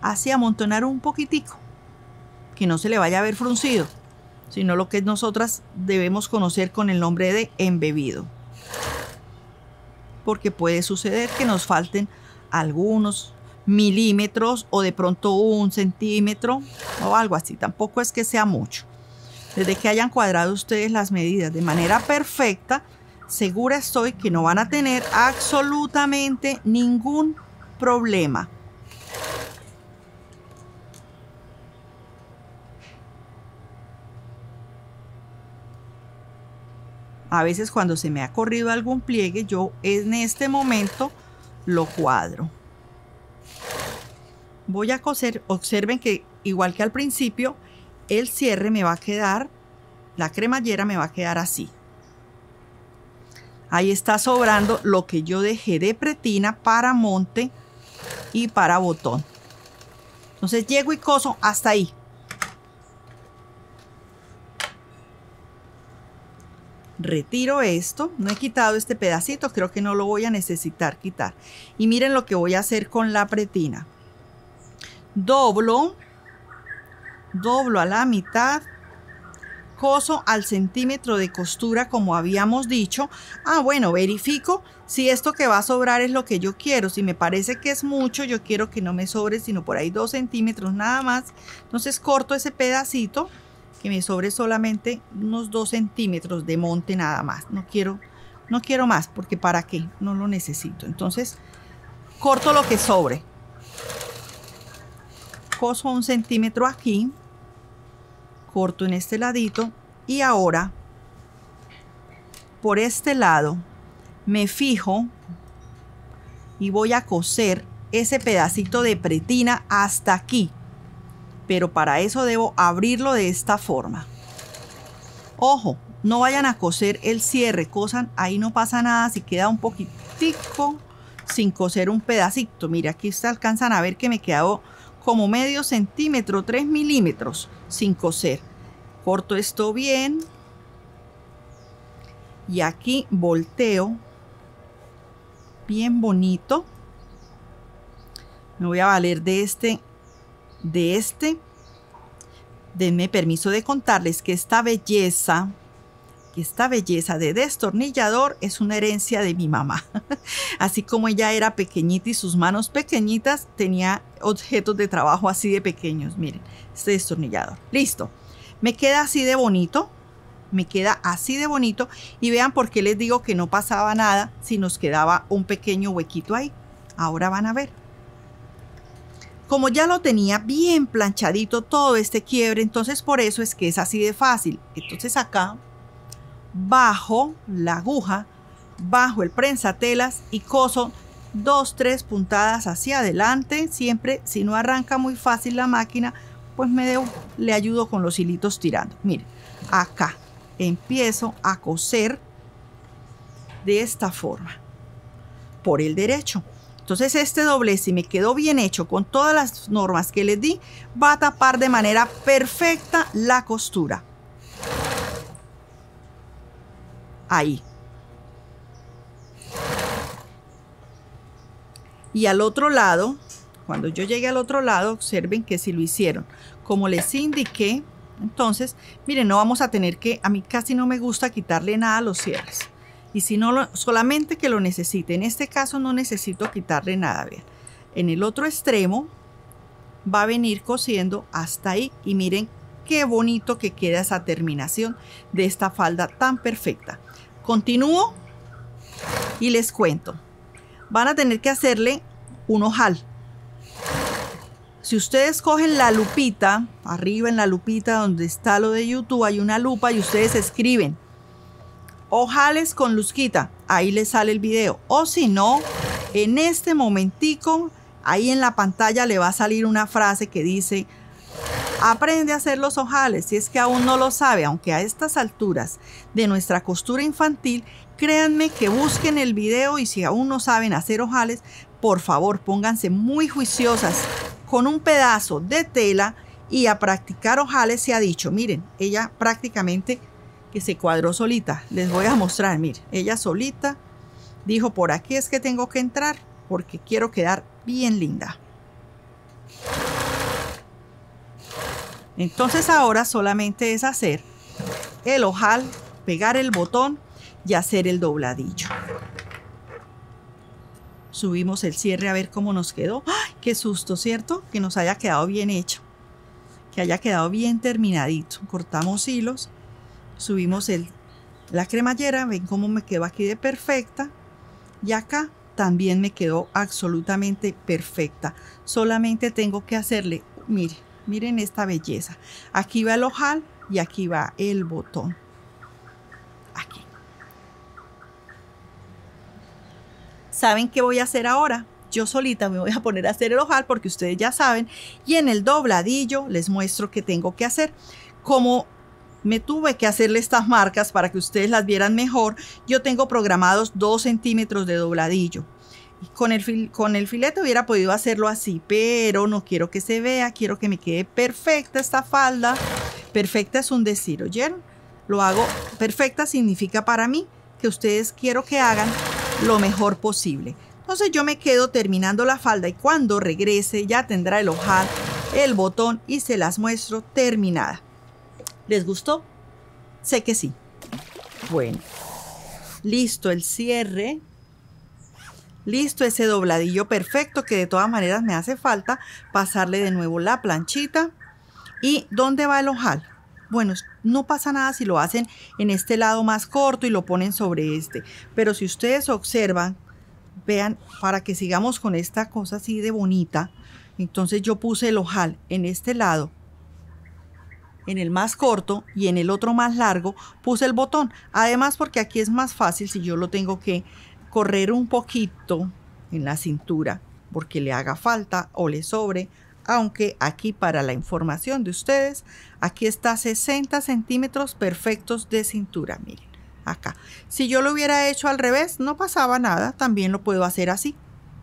así amontonar un poquitico, que no se le vaya a ver fruncido sino lo que nosotras debemos conocer con el nombre de embebido. Porque puede suceder que nos falten algunos milímetros o de pronto un centímetro o algo así. Tampoco es que sea mucho. Desde que hayan cuadrado ustedes las medidas de manera perfecta, segura estoy que no van a tener absolutamente ningún problema. A veces cuando se me ha corrido algún pliegue, yo en este momento lo cuadro. Voy a coser, observen que igual que al principio, el cierre me va a quedar, la cremallera me va a quedar así. Ahí está sobrando lo que yo dejé de pretina para monte y para botón. Entonces llego y coso hasta ahí. retiro esto, no he quitado este pedacito, creo que no lo voy a necesitar quitar. Y miren lo que voy a hacer con la pretina. Doblo, doblo a la mitad, coso al centímetro de costura como habíamos dicho. Ah, bueno, verifico si esto que va a sobrar es lo que yo quiero. Si me parece que es mucho, yo quiero que no me sobre, sino por ahí dos centímetros nada más. Entonces corto ese pedacito que me sobre solamente unos 2 centímetros de monte nada más. No quiero, no quiero más, porque ¿para qué? No lo necesito. Entonces, corto lo que sobre. Coso un centímetro aquí, corto en este ladito y ahora por este lado me fijo y voy a coser ese pedacito de pretina hasta aquí pero para eso debo abrirlo de esta forma. Ojo, no vayan a coser el cierre, cosan, ahí no pasa nada si queda un poquitico sin coser un pedacito. Mira, aquí se alcanzan a ver que me quedó como medio centímetro, 3 milímetros sin coser. Corto esto bien y aquí volteo bien bonito. Me voy a valer de este de este, denme permiso de contarles que esta belleza, que esta belleza de destornillador es una herencia de mi mamá. Así como ella era pequeñita y sus manos pequeñitas, tenía objetos de trabajo así de pequeños. Miren, este destornillador. Listo. Me queda así de bonito. Me queda así de bonito. Y vean por qué les digo que no pasaba nada si nos quedaba un pequeño huequito ahí. Ahora van a ver. Como ya lo tenía bien planchadito todo este quiebre, entonces por eso es que es así de fácil. Entonces acá bajo la aguja, bajo el prensatelas y coso dos, tres puntadas hacia adelante. Siempre, si no arranca muy fácil la máquina, pues me le ayudo con los hilitos tirando. Miren, acá empiezo a coser de esta forma, por el derecho. Entonces este doble si me quedó bien hecho con todas las normas que les di, va a tapar de manera perfecta la costura. Ahí. Y al otro lado, cuando yo llegué al otro lado, observen que si lo hicieron, como les indiqué, entonces, miren, no vamos a tener que, a mí casi no me gusta quitarle nada a los cierres y si no, solamente que lo necesite. En este caso no necesito quitarle nada. En el otro extremo va a venir cosiendo hasta ahí y miren qué bonito que queda esa terminación de esta falda tan perfecta. Continúo y les cuento. Van a tener que hacerle un ojal. Si ustedes cogen la lupita, arriba en la lupita donde está lo de YouTube hay una lupa y ustedes escriben ojales con luzquita, ahí le sale el video. O si no, en este momentico, ahí en la pantalla le va a salir una frase que dice, aprende a hacer los ojales si es que aún no lo sabe, aunque a estas alturas de nuestra costura infantil, créanme que busquen el video y si aún no saben hacer ojales, por favor pónganse muy juiciosas con un pedazo de tela y a practicar ojales se ha dicho, miren, ella prácticamente que se cuadró solita. Les voy a mostrar, mire, ella solita dijo, por aquí es que tengo que entrar porque quiero quedar bien linda. Entonces ahora solamente es hacer el ojal, pegar el botón y hacer el dobladillo. Subimos el cierre a ver cómo nos quedó. qué susto, ¿cierto? Que nos haya quedado bien hecho. Que haya quedado bien terminadito. Cortamos hilos subimos el, la cremallera, ven cómo me quedó aquí de perfecta y acá también me quedó absolutamente perfecta. Solamente tengo que hacerle, mire, miren esta belleza. Aquí va el ojal y aquí va el botón. Aquí. ¿Saben qué voy a hacer ahora? Yo solita me voy a poner a hacer el ojal porque ustedes ya saben. Y en el dobladillo les muestro qué tengo que hacer. Como me tuve que hacerle estas marcas para que ustedes las vieran mejor. Yo tengo programados 2 centímetros de dobladillo. Con el, con el filete hubiera podido hacerlo así, pero no quiero que se vea, quiero que me quede perfecta esta falda. Perfecta es un decir, ¿oyeron? Lo hago perfecta significa para mí que ustedes quiero que hagan lo mejor posible. Entonces yo me quedo terminando la falda y cuando regrese ya tendrá el ojal, el botón y se las muestro terminada. ¿Les gustó? Sé que sí. Bueno, listo el cierre. Listo ese dobladillo perfecto que de todas maneras me hace falta pasarle de nuevo la planchita. ¿Y dónde va el ojal? Bueno, no pasa nada si lo hacen en este lado más corto y lo ponen sobre este. Pero si ustedes observan, vean, para que sigamos con esta cosa así de bonita, entonces yo puse el ojal en este lado en el más corto y en el otro más largo puse el botón. Además porque aquí es más fácil si yo lo tengo que correr un poquito en la cintura porque le haga falta o le sobre. Aunque aquí para la información de ustedes, aquí está 60 centímetros perfectos de cintura. Miren, acá. Si yo lo hubiera hecho al revés, no pasaba nada. También lo puedo hacer así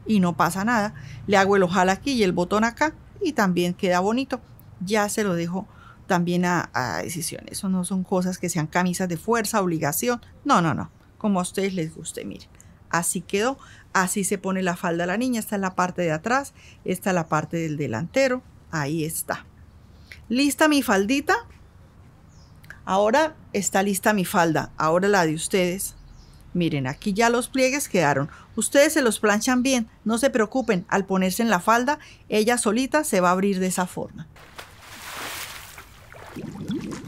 y no pasa nada. Le hago el ojal aquí y el botón acá y también queda bonito. Ya se lo dejo también a, decisiones. Eso no son cosas que sean camisas de fuerza, obligación. No, no, no. Como a ustedes les guste, miren. Así quedó. Así se pone la falda la niña. Esta es la parte de atrás. Esta es la parte del delantero. Ahí está. Lista mi faldita. Ahora está lista mi falda. Ahora la de ustedes. Miren, aquí ya los pliegues quedaron. Ustedes se los planchan bien. No se preocupen. Al ponerse en la falda, ella solita se va a abrir de esa forma.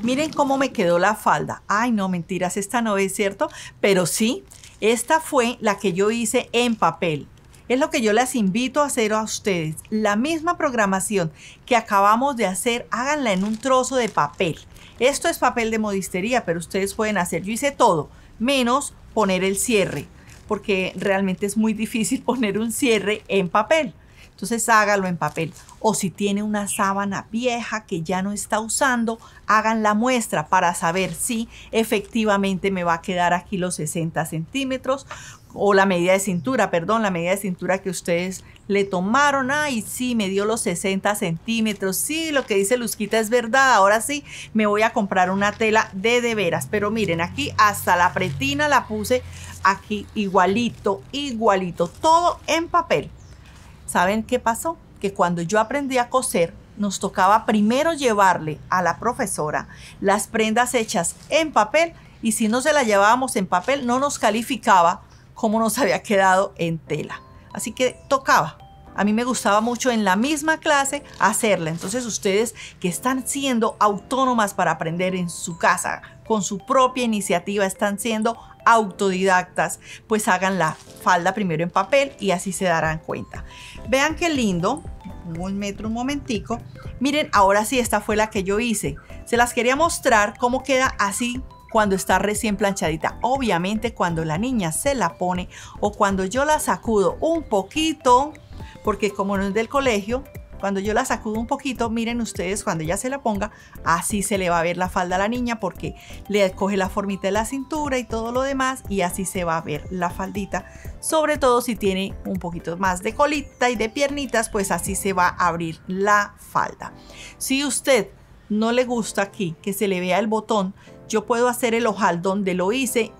Miren cómo me quedó la falda. Ay, no, mentiras, esta no es cierto, pero sí, esta fue la que yo hice en papel. Es lo que yo les invito a hacer a ustedes. La misma programación que acabamos de hacer, háganla en un trozo de papel. Esto es papel de modistería, pero ustedes pueden hacer. Yo hice todo, menos poner el cierre, porque realmente es muy difícil poner un cierre en papel. Entonces hágalo en papel. O si tiene una sábana vieja que ya no está usando, hagan la muestra para saber si efectivamente me va a quedar aquí los 60 centímetros o la medida de cintura, perdón, la medida de cintura que ustedes le tomaron. ahí sí, me dio los 60 centímetros. Sí, lo que dice Luzquita es verdad. Ahora sí, me voy a comprar una tela de de veras. Pero miren, aquí hasta la pretina la puse aquí igualito, igualito, todo en papel. ¿Saben qué pasó? Que cuando yo aprendí a coser, nos tocaba primero llevarle a la profesora las prendas hechas en papel y si no se las llevábamos en papel no nos calificaba como nos había quedado en tela. Así que tocaba. A mí me gustaba mucho en la misma clase hacerla. Entonces ustedes que están siendo autónomas para aprender en su casa, con su propia iniciativa, están siendo autodidactas, pues hagan la falda primero en papel y así se darán cuenta. Vean qué lindo. Un metro, un momentico. Miren, ahora sí, esta fue la que yo hice. Se las quería mostrar cómo queda así cuando está recién planchadita. Obviamente cuando la niña se la pone o cuando yo la sacudo un poquito, porque como no es del colegio, cuando yo la sacudo un poquito, miren ustedes, cuando ella se la ponga, así se le va a ver la falda a la niña porque le coge la formita de la cintura y todo lo demás y así se va a ver la faldita. Sobre todo si tiene un poquito más de colita y de piernitas, pues así se va a abrir la falda. Si usted no le gusta aquí que se le vea el botón, yo puedo hacer el ojal donde lo hice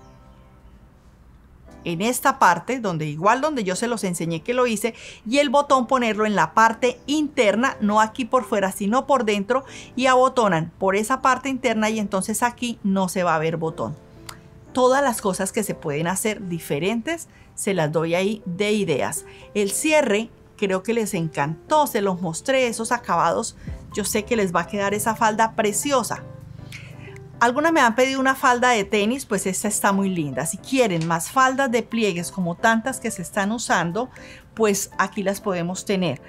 en esta parte, donde igual donde yo se los enseñé que lo hice, y el botón ponerlo en la parte interna, no aquí por fuera, sino por dentro, y abotonan por esa parte interna y entonces aquí no se va a ver botón. Todas las cosas que se pueden hacer diferentes, se las doy ahí de ideas. El cierre creo que les encantó, se los mostré esos acabados. Yo sé que les va a quedar esa falda preciosa. Algunas me han pedido una falda de tenis, pues esta está muy linda. Si quieren más faldas de pliegues como tantas que se están usando, pues aquí las podemos tener.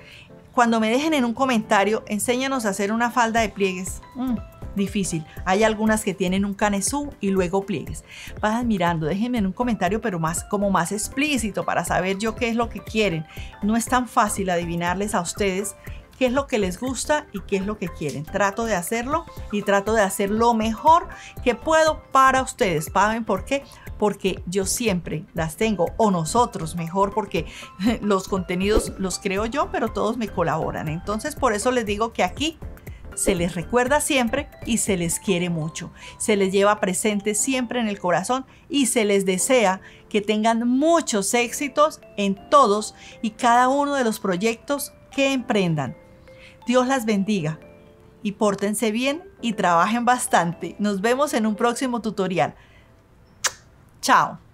Cuando me dejen en un comentario, enséñanos a hacer una falda de pliegues. Mm, difícil. Hay algunas que tienen un canesú y luego pliegues. Vayan mirando, déjenme en un comentario, pero más como más explícito para saber yo qué es lo que quieren. No es tan fácil adivinarles a ustedes qué es lo que les gusta y qué es lo que quieren. Trato de hacerlo y trato de hacer lo mejor que puedo para ustedes. ¿Paben por qué? Porque yo siempre las tengo, o nosotros mejor, porque los contenidos los creo yo, pero todos me colaboran. Entonces, por eso les digo que aquí se les recuerda siempre y se les quiere mucho. Se les lleva presente siempre en el corazón y se les desea que tengan muchos éxitos en todos y cada uno de los proyectos que emprendan. Dios las bendiga y pórtense bien y trabajen bastante. Nos vemos en un próximo tutorial. Chao.